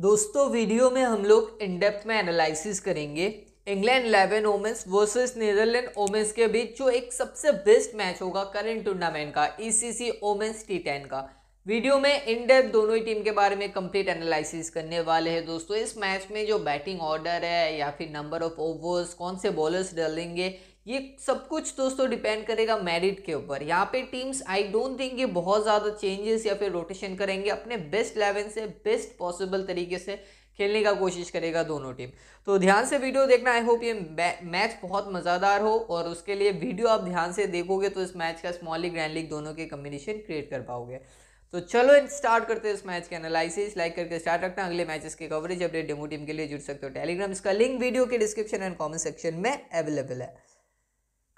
दोस्तों वीडियो में हम लोग इन डेप्थ में एनालिसिस करेंगे England eleven women's versus Netherland women's के बीच जो एक सबसे बेस्ट मैच होगा करंट टूर्नामेंट का ईसीसी ओमेंस टी टेन का वीडियो में इन डेप्थ दोनों ही टीम के बारे में कंप्लीट एनालिसिस करने वाले हैं दोस्तों इस मैच में जो बैटिंग ऑर्डर है या फिर नंबर ऑफ ओवर्स कौन से बॉलर्स डालेंगे ये सब कुछ दोस्तों डिपेंड करेगा मेरिट के ऊपर यहाँ पे टीम्स आई डोंट थिंक ये बहुत ज़्यादा चेंजेस या फिर रोटेशन करेंगे अपने बेस्ट लेवल से बेस्ट पॉसिबल तरीके से खेलने का कोशिश करेगा दोनों टीम तो ध्यान से वीडियो देखना आई होप ये मैच बहुत मज़ेदार हो और उसके लिए वीडियो आप ध्यान से देखोगे तो इस मैच का स्मॉल लीग ग्रैंड लीग दोनों के कम्बिनेशन क्रिएट कर पाओगे तो चलो इन स्टार्ट करते हैं इस मैच के एनालिसिस लाइक करके स्टार्ट रखना अगले मैचेस के कवरेज अपडेट डेमो टीम के लिए जुड़ सकते हो टेलीग्राम इसका लिंक वीडियो के डिस्क्रिप्शन एंड कमेंट सेक्शन में अवेलेबल है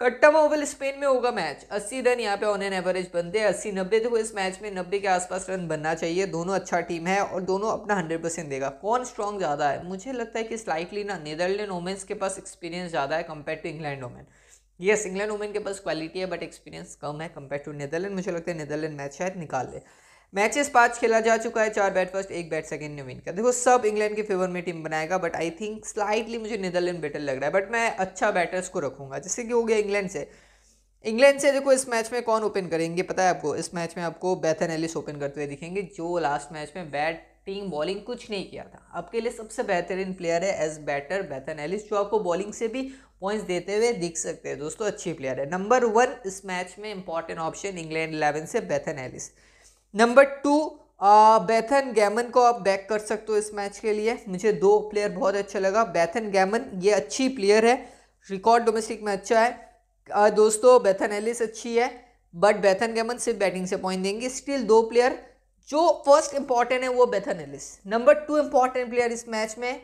कट्टा ओवल स्पेन में होगा मैच अस्सी रन यहाँ पे ऑन एन एवरेज बनते हैं अस्सी नब्बे तो इस मैच में नब्बे के आसपास रन बनना चाहिए दोनों अच्छा टीम है और दोनों अपना हंड्रेड परसेंट देगा कौन स्ट्रॉन्ग ज़्यादा है मुझे लगता है कि स्लाइटली ना नीदरलैंड वोमेंस के पास एक्सपीरियंस ज़्यादा है compare to England women yes England women के पास क्वालिटी है बट एक्सपीरियंस कम है कंपेयर टू नीदरलैंड मुझे लगता है नीदरलैंड मैच शायद निकाल ले मैचेस पांच खेला जा चुका है चार बैट फर्स्ट एक बैट सेकंड ने विन कर देखो सब इंग्लैंड के फेवर में टीम बनाएगा बट आई थिंक स्लाइटली मुझे नीदरलैंड बेटर लग रहा है बट मैं अच्छा बैटर्स को रखूंगा जैसे कि हो गया इंग्लैंड से इंग्लैंड से देखो इस मैच में कौन ओपन करेंगे पता है आपको इस मैच में आपको बैथन एलिस ओपन करते हुए दिखेंगे जो लास्ट मैच में बैट टीम बॉलिंग कुछ नहीं किया था आपके लिए सबसे बेहतरीन प्लेयर है एज बैटर बैथन एलिस जो आपको बॉलिंग से भी पॉइंट्स देते हुए दिख सकते हैं दोस्तों अच्छी प्लेयर है नंबर वन इस मैच में इंपॉर्टेंट ऑप्शन इंग्लैंड इलेवन से Bethan Ellis number two Bethan Gammon को आप बैक कर सकते हो इस मैच के लिए मुझे दो प्लेयर बहुत अच्छा लगा बैथन गैमन ये अच्छी प्लेयर है रिकॉर्ड डोमेस्टिक में अच्छा है आ, uh, दोस्तों बैथन एलिस अच्छी है बट बैथन गैमन सिर्फ बैटिंग से पॉइंट देंगे स्टिल दो प्लेयर जो फर्स्ट इंपॉर्टेंट है वो Bethan Ellis number two important player इस मैच में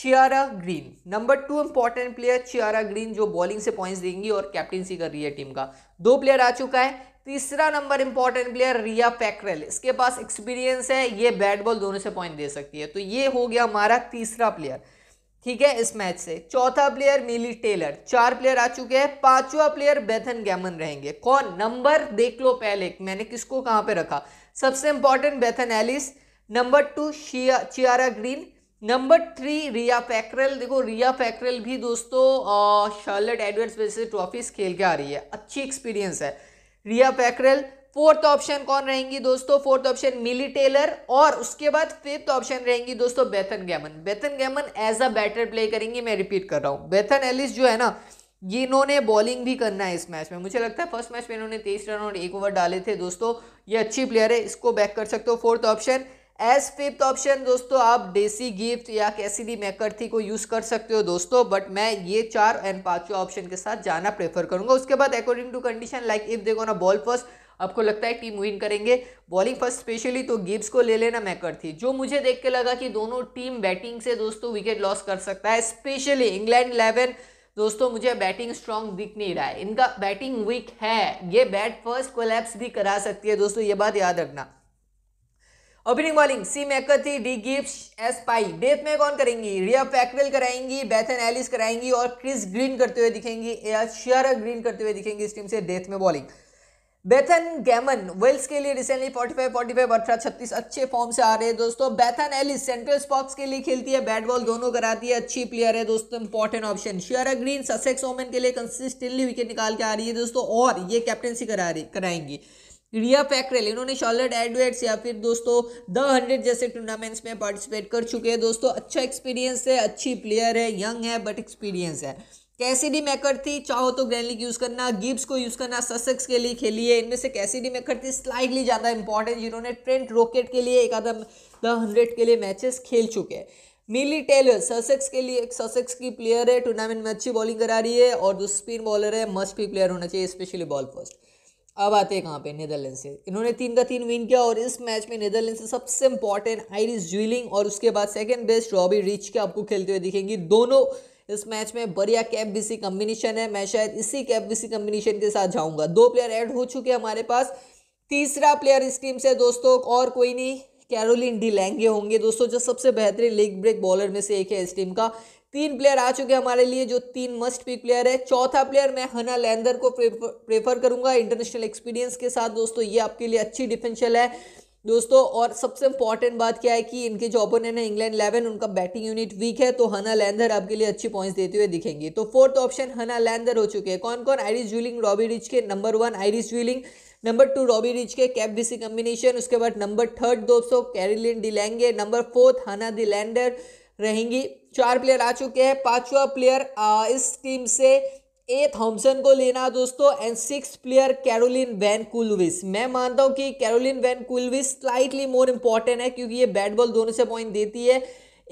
Chiara Green number two important player Chiara Green जो बॉलिंग से पॉइंट्स देंगी और कैप्टनसी कर रही है टीम का दो प्लेयर आ चुका है तीसरा number important player Ria Packerel इसके पास एक्सपीरियंस है ये बैट बॉल दोनों से पॉइंट दे सकती है तो ये हो गया हमारा तीसरा प्लेयर ठीक है इस मैच से चौथा प्लेयर मिली टेलर चार प्लेयर आ चुके हैं पांचवा प्लेयर बेथन गैमन रहेंगे कौन नंबर देख लो पहले मैंने किसको कहाँ पे रखा सबसे important Bethan Ellis number two शिया Chiara Green number three Ria Packerel देखो रिया पैकरल भी दोस्तों शार्लेट एडवर्ड्स वैसे ट्रॉफीज खेल के आ रही है अच्छी एक्सपीरियंस है रिया पैकरल फोर्थ ऑप्शन कौन रहेंगी दोस्तों फोर्थ ऑप्शन मिली टेलर और उसके बाद फिफ्थ ऑप्शन रहेंगी दोस्तों Bethan Gammon Bethan Gammon as a batter play करेंगी मैं रिपीट कर रहा हूँ बेथन एलिस जो है ना ये इन्होंने बॉलिंग भी करना है इस मैच में मुझे लगता है फर्स्ट मैच में इन्होंने तेईस रन और एक ओवर डाले थे दोस्तों ये अच्छी प्लेयर है इसको बैक कर सकते हो fourth option as fifth option दोस्तों आप डेसी गिफ्ट या कैसी भी मैकर्थी को यूज़ कर सकते हो दोस्तों बट मैं ये चार एंड पांचवा ऑप्शन के साथ जाना प्रेफर करूंगा उसके बाद according to condition like if देखो ना बॉल फर्स्ट आपको लगता है टीम विन करेंगे बॉलिंग फर्स्ट स्पेशली तो गिब्स को ले लेना मैकर थी जो मुझे देख के लगा कि दोनों टीम बैटिंग से दोस्तों विकेट लॉस कर सकता है स्पेशली इंग्लैंड इलेवन दोस्तों मुझे बैटिंग स्ट्रांग दिख नहीं रहा है इनका बैटिंग वीक है ये बैट फर्स्ट कोलैप्स भी करा सकती है दोस्तों ये बात याद रखना opening bowling C McCarthy D Gibbs S पाई डेथ में कौन करेंगी रिया पैकवेल कराएंगी बैथन एलिस कराएंगी और क्रिस ग्रीन करते हुए दिखेंगी या शियर ग्रीन करते हुए दिखेंगी इस टीम से डेथ में बॉलिंग बैथन गैमन वेल्स के लिए रिसेंटली 45 45 अठारह छत्तीस अच्छे फॉर्म से आ रहे हैं दोस्तों बैथन एलिस सेंट्रल स्पॉक्स के लिए खेलती है बैट बॉल दोनों कराती है अच्छी प्लेयर है दोस्तों important option Chiara Green Sussex women के लिए कंसिस्टेंटली विकेट निकाल के आ रही है दोस्तों और ये कैप्टनसी करा रही कराएंगी रिया पैकरेल इन्होंने शॉलर्ट एडवेट्स या फिर दोस्तों द हंड्रेड जैसे टूर्नामेंट्स में पार्टिसिपेट कर चुके हैं दोस्तों अच्छा एक्सपीरियंस है अच्छी प्लेयर है यंग है बट एक्सपीरियंस है मैकर मैकर्थी चाहो तो ग्रैंड लीग यूज़ करना गिब्स को यूज़ करना ससेक्स के लिए खेली है इनमें से मैकर मैकर्थी स्लाइडली ज़्यादा इंपॉर्टेंट जिन्होंने ट्रेंट रॉकेट के लिए एक आधा द हंड्रेड के लिए मैचेस खेल चुके हैं मिली टेलर ससेक्स के लिए एक ससेक्स की प्लेयर है टूर्नामेंट में अच्छी बॉलिंग करा रही है और जो स्पिन बॉलर है मस्ट भी प्लेयर होना चाहिए स्पेशली बॉल फर्स्ट अब आते हैं कहाँ पे नीदरलैंड से इन्होंने तीन का तीन विन किया और इस मैच में नीदरलैंड से सबसे इंपॉर्टेंट आइरिस ज्वीलिंग और उसके बाद सेकंड बेस्ट रॉबी रिच के आपको खेलते हुए दिखेंगी दोनों इस मैच में बढ़िया कैप बीसी कम्बिनेशन है मैं शायद इसी कैप बीसी कम्बिनेशन के साथ जाऊंगा दो प्लेयर ऐड हो चुके हैं हमारे पास तीसरा प्लेयर इस टीम से दोस्तों और कोई नहीं कैरोलिन डी लैंगे होंगे दोस्तों जो सबसे बेहतरीन लेग ब्रेक बॉलर में से एक है इस टीम का तीन प्लेयर आ चुके हैं हमारे लिए जो तीन मस्ट पिक प्लेयर है चौथा प्लेयर मैं हना लैंडर को प्रेफर, प्रेफर करूंगा इंटरनेशनल एक्सपीरियंस के साथ दोस्तों ये आपके लिए अच्छी डिफेंशियल है दोस्तों और सबसे इंपॉर्टेंट बात क्या है कि इनके जो ओपोनेंट है इंग्लैंड इलेवन उनका बैटिंग यूनिट वीक है तो हना लैंडर आपके लिए अच्छी पॉइंट्स देते हुए दिखेंगे तो फोर्थ ऑप्शन हना लैंडर हो चुके हैं कौन कौन आइरिश ज्विलिंग रॉबी रिच के number one Iris Zwilling number two Robine Rijke के कैप डीसी कॉम्बिनेशन उसके बाद नंबर थर्ड दोस्तों कैरिलियन डिलेंगे नंबर फोर्थ हना दिलैंडर रहेंगी चार प्लेयर आ चुके हैं पांचवा प्लेयर इस टीम से ए थॉम्सन को लेना दोस्तों and six player Carlijn van Koolwijk मैं मानता हूं कि Carlijn van Koolwijk slightly more important है क्योंकि ये बैट बॉल दोनों से पॉइंट देती है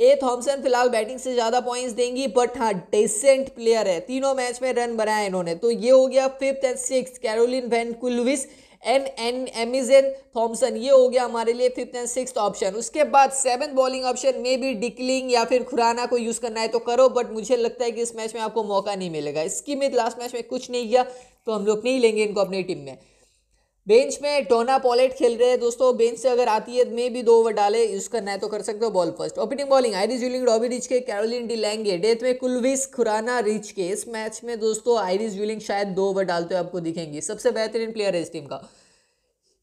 ए थॉम्सन फिलहाल बैटिंग से ज़्यादा पॉइंट्स देंगी बट हाँ डिसेंट प्लेयर है तीनों मैच में रन बनाया इन्होंने तो ये हो गया fifth and six Carlijn van Koolwijk एन एन एमिजन थॉम्सन ये हो गया हमारे लिए फिफ्थ एंड सिक्स ऑप्शन उसके बाद सेवन बॉलिंग ऑप्शन में भी डिकलिंग या फिर खुराना को यूज़ करना है तो करो बट मुझे लगता है कि इस मैच में आपको मौका नहीं मिलेगा इसकी मित लास्ट मैच में कुछ नहीं किया तो हम लोग नहीं लेंगे इनको अपनी टीम में बेंच में टोना पॉलेट खेल रहे हैं दोस्तों बेंच से अगर आती है मे भी दो ओवर डाले यूज करना है तो कर सकते हो ball first opening bowling Iris Zwilling Robine Rijke के कैरोलिन डी लैंगे डेथ में कुलविस खुराना रिच के इस मैच में दोस्तों आयरिस यूलिंग शायद दो ओवर डालते हो आपको दिखेंगे सबसे बेहतरीन प्लेयर है इस टीम का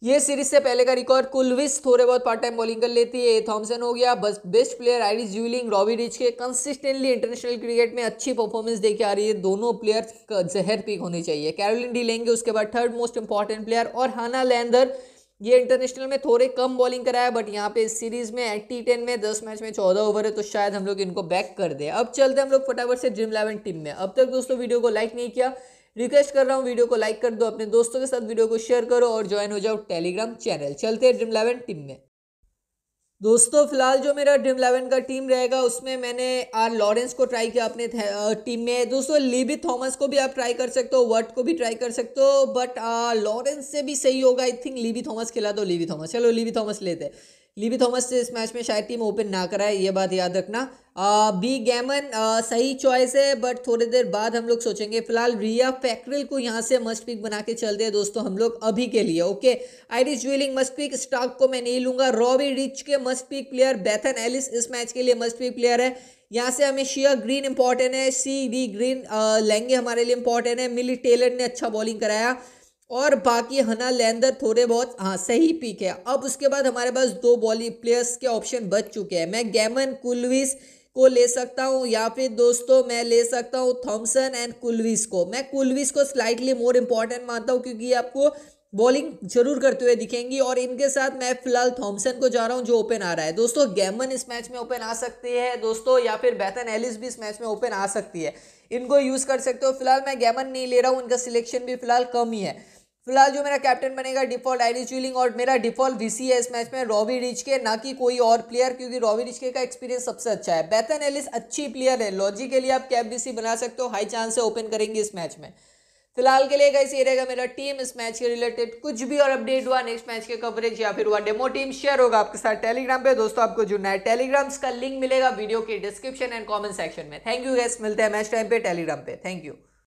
ये सीरीज से पहले का रिकॉर्ड कुलविस थोड़े बहुत पार्ट टाइम बॉलिंग कर लेती है थॉमसन हो गया बस best player Iris Zwilling Robine Rijke के कंसिस्टेंटली इंटरनेशनल क्रिकेट में अच्छी परफॉर्मेंस देके आ रही है दोनों प्लेयर जहर पिक होने चाहिए कैरोलिन डी लेंगे उसके बाद थर्ड मोस्ट इंपॉर्टेंट प्लेयर और हाना लैंडर ये इंटरनेशनल में थोड़े कम बॉलिंग कराया बट यहाँ पे इस सीरीज में एट्टी टेन में दस मैच में चौदह ओवर है तो शायद हम लोग इनको बैक कर दे अब चलते हैं हम लोग फटाफट से ड्रीम इलेवन टीम में अब तक दोस्तों वीडियो को लाइक नहीं किया रिक्वेस्ट कर रहा हूँ वीडियो को लाइक कर दो अपने दोस्तों के साथ वीडियो को शेयर करो और ज्वाइन हो जाओ टेलीग्राम चैनल चलते ड्रीम इलेवन टीम में दोस्तों फिलहाल जो मेरा ड्रीम इलेवन का टीम रहेगा उसमें मैंने आर लॉरेंस को ट्राई किया अपने टीम में दोस्तों लीबी थॉमस को भी आप ट्राई कर सकते हो वर्ट को भी ट्राई कर सकते हो बट लॉरेंस से भी सही होगा आई थिंक लीबी थॉमस खिला दो लीबी थॉमस चलो लीबी थॉमस लेते हैं लिवी थॉमस से इस मैच में शायद टीम ओपन ना कराए ये बात याद रखना आ, बी गैमन आ, सही चॉइस है बट थोड़ी देर बाद हम लोग सोचेंगे फिलहाल रिया फैक्रिल को यहाँ से मस्ट पिक बना के चलते हैं दोस्तों हम लोग अभी के लिए okay Iris Zwilling must pick Stock को मैं नहीं लूंगा रॉबी रिच के must pick player Bethan Ellis इस मैच के लिए मस्ट पिक प्लेयर है यहाँ से हमें शिया ग्रीन इंपॉर्टेंट है सी डी ग्रीन लेंगे हमारे लिए इंपॉर्टेंट है मिली टेलर ने अच्छा बॉलिंग कराया और बाकी हना लैंडर थोड़े बहुत हाँ सही पिक है अब उसके बाद हमारे पास दो बॉली प्लेयर्स के ऑप्शन बच चुके हैं मैं गैमन कुलविस को ले सकता हूँ या फिर दोस्तों मैं ले सकता हूँ थॉमसन एंड कुलविस को मैं कुलविस को स्लाइटली मोर इम्पॉर्टेंट मानता हूँ क्योंकि आपको बॉलिंग जरूर करते हुए दिखेंगी और इनके साथ मैं फिलहाल थॉमसन को जा रहा हूँ जो ओपन आ रहा है दोस्तों गैमन इस मैच में ओपन आ सकती है दोस्तों या फिर बैथन एलिस भी इस मैच में ओपन आ सकती है इनको यूज़ कर सकते हो फिलहाल मैं गैमन नहीं ले रहा हूँ इनका सिलेक्शन भी फिलहाल कम ही है फिलहाल जो मेरा कैप्टन बनेगा डिफॉल्ट आईडी चीलिंग और मेरा डिफॉल्ट सी है इस मैच में रॉबी रिचके ना कि कोई और प्लेयर क्योंकि रॉबी रिचके का एक्सपीरियंस सबसे अच्छा है बेथन एलिस अच्छी प्लेयर है लॉजी के लिए आप कैप सी बना सकते हो हाई चांस से ओपन करेंगे इस मैच में फिलहाल के लिए कैसे रहेगा मेरा टीम इस मैच के रिलेटेड कुछ भी और अपडेट हुआ नेक्स्ट मैच के कवरेज या फिर हुआ डेमो टीम शेयर होगा आपके साथ टेलीग्राम पे दोस्तों आपको जुड़ना है टेलीग्राम्स का लिंक मिलेगा वीडियो के डिस्क्रिप्शन एंड कमेंट सेक्शन में थैंक यू गैस मिलते हैं मैच टाइम पे टेलीग्राम पे थैंक यू